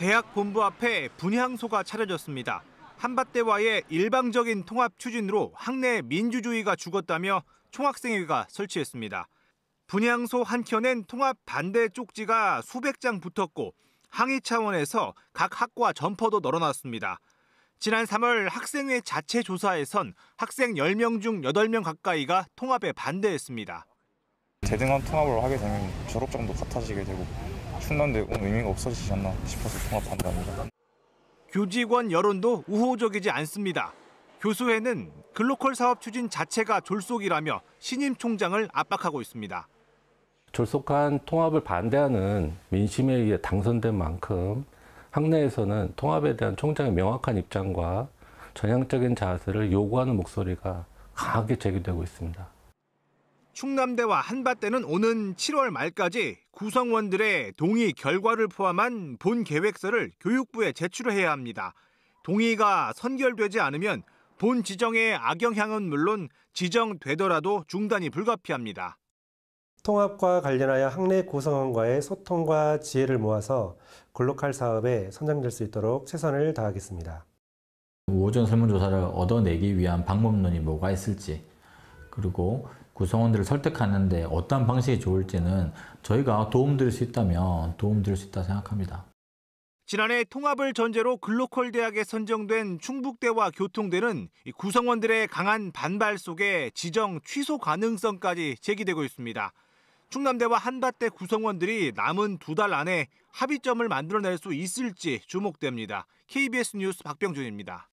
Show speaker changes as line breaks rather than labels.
대학 본부 앞에 분향소가 차려졌습니다. 한밭대와의 일방적인 통합 추진으로 학내 민주주의가 죽었다며 총학생회가 설치했습니다. 분향소 한켠엔 통합 반대 쪽지가 수백 장 붙었고 항의 차원에서 각 학과 점퍼도 널어놨습니다. 지난 3월 학생회 자체 조사에선 학생 10명 중 8명 가까이가 통합에 반대했습니다.
대등한 통합을 하게 되면 졸업장도 같아지게 되고 충남대 온 의미가 없어지지 않나 싶어서 통합한답니다.
교직원 여론도 우호적이지 않습니다. 교수회는 글로컬 사업 추진 자체가 졸속이라며 신임 총장을 압박하고 있습니다.
졸속한 통합을 반대하는 민심에 의해 당선된 만큼 학내에서는 통합에 대한 총장의 명확한 입장과 전향적인 자세를 요구하는 목소리가 강하게 제기되고 있습니다.
충남대와 한밭대는 오는 7월 말까지 구성원들의 동의 결과를 포함한 본 계획서를 교육부에 제출해야 합니다. 동의가 선결되지 않으면 본 지정의 악영향은 물론 지정되더라도 중단이 불가피합니다.
통합과 관련하여 학내 구성원과의 소통과 지혜를 모아서 글로컬 사업에 선정될 수 있도록 최선을 다하겠습니다.
오전 설문조사를 얻어내기 위한 방법론이 뭐가 있을지 그리고 구성원들을 설득하는데 어떤 방식이 좋을지는 저희가 도움드릴 수 있다면 도움드릴 수 있다
생각합니다. 지난해 통합을 전제로 글로컬 대학에 선정된 충북대와 교통대는 구성원들의 강한 반발 속에 지정 취소 가능성까지 제기되고 있습니다. 충남대와 한밭대 구성원들이 남은 두 달 안에 합의점을 만들어낼 수 있을지 주목됩니다. KBS 뉴스 박병준입니다.